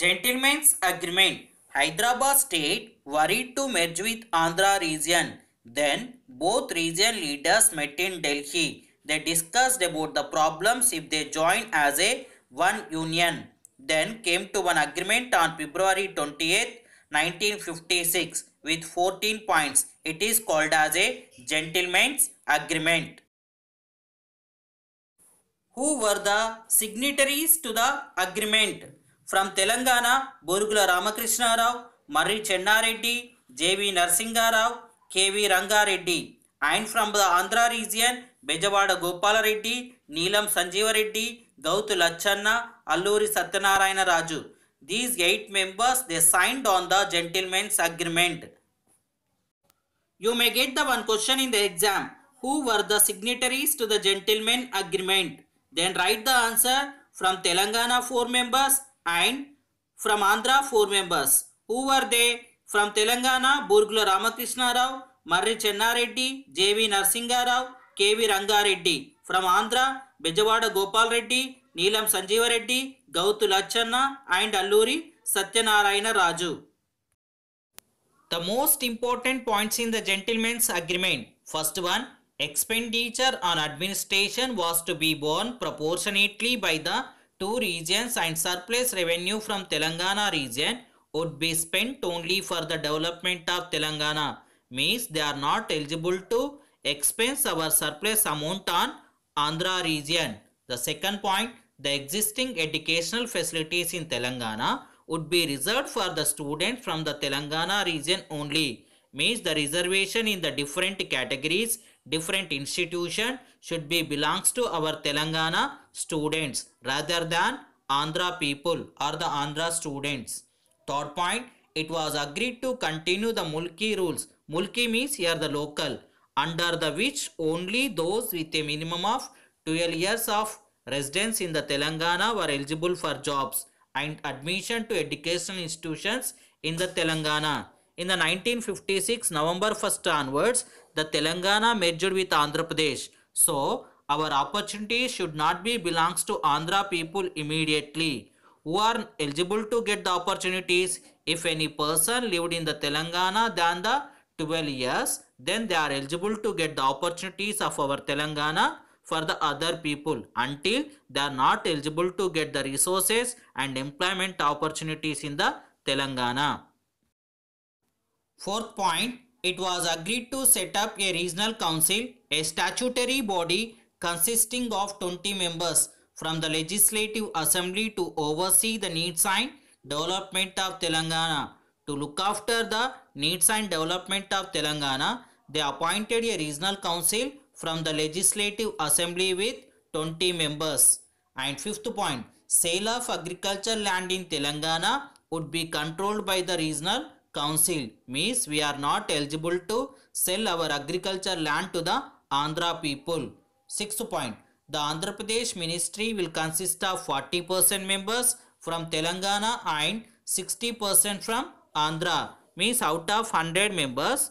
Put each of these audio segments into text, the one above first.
Gentlemen's agreement. Hyderabad state worried to merge with Andhra region. Then both region leaders met in Delhi. They discussed about the problems if they join as a one union. Then came to an agreement on February 28, 1956 with 14 points. It is called as a gentleman's agreement. Who were the signatories to the agreement? From Telangana Burgula Ramakrishna Rao Marri Chenna Reddy J V Narasinga Rao K V Ranga Reddy and from the Andhra region Bezawada Gopala Reddy Neelam Sanjiva Reddy Gouthu Latchanna Alluri Satyanarayana Raju these eight members they signed on the gentlemen's agreement you may get the one question in the exam who were the signatories to the gentlemen agreement then write the answer from Telangana four members and from Andhra 4 members. Who were they? From Telangana, Burgula Ramakrishna Murri Chennareddy, J.V. Narsingarao, K.V. Rangareddy. From Andhra, Bejawada Gopal Reddy, Neelam Sanjeevareddy, Gautu Lachanna and Alluri Satyanarayana Raju. The most important points in the gentleman's agreement. First one, expenditure on administration was to be borne proportionately by the two regions and surplus revenue from Telangana region would be spent only for the development of Telangana. Means they are not eligible to expense our surplus amount on Andhra region. The second point, the existing educational facilities in Telangana would be reserved for the students from the Telangana region only. Means the reservation in the different categories different institution should be belongs to our Telangana students rather than Andhra people or the Andhra students. Third point, it was agreed to continue the Mulki rules. Mulki means here the local under the which only those with a minimum of 12 years of residence in the Telangana were eligible for jobs and admission to educational institutions in the Telangana. In the 1956 November 1st onwards, the Telangana merged with Andhra Pradesh. So, our opportunity should not be belongs to Andhra people immediately who are eligible to get the opportunities. If any person lived in the Telangana than the 12 years, then they are eligible to get the opportunities of our Telangana for the other people until they are not eligible to get the resources and employment opportunities in the Telangana. Fourth point, it was agreed to set up a regional council, a statutory body consisting of 20 members from the Legislative Assembly to oversee the needs and development of Telangana. To look after the needs and development of Telangana, they appointed a regional council from the Legislative Assembly with 20 members. And fifth point, sale of agricultural land in Telangana would be controlled by the regional council means we are not eligible to sell our agriculture land to the Andhra people. Sixth point, the Andhra Pradesh ministry will consist of 40% members from Telangana and 60% from Andhra. Means out of 100 members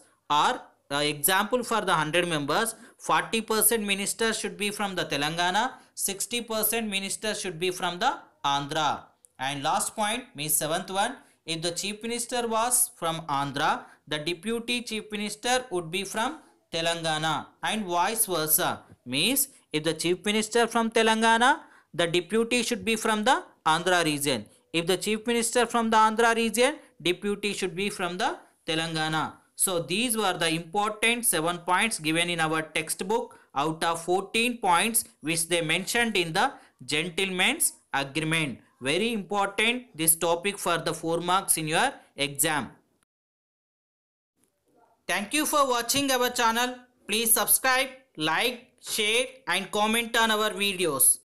or uh, example for the 100 members, 40% ministers should be from the Telangana, 60% ministers should be from the Andhra. And last point means seventh one, if the chief minister was from Andhra, the deputy chief minister would be from Telangana and vice versa. Means if the chief minister from Telangana, the deputy should be from the Andhra region. If the chief minister from the Andhra region, deputy should be from the Telangana. So these were the important 7 points given in our textbook out of 14 points which they mentioned in the gentleman's agreement. Very important this topic for the 4 marks in your exam. Thank you for watching our channel. Please subscribe, like, share and comment on our videos.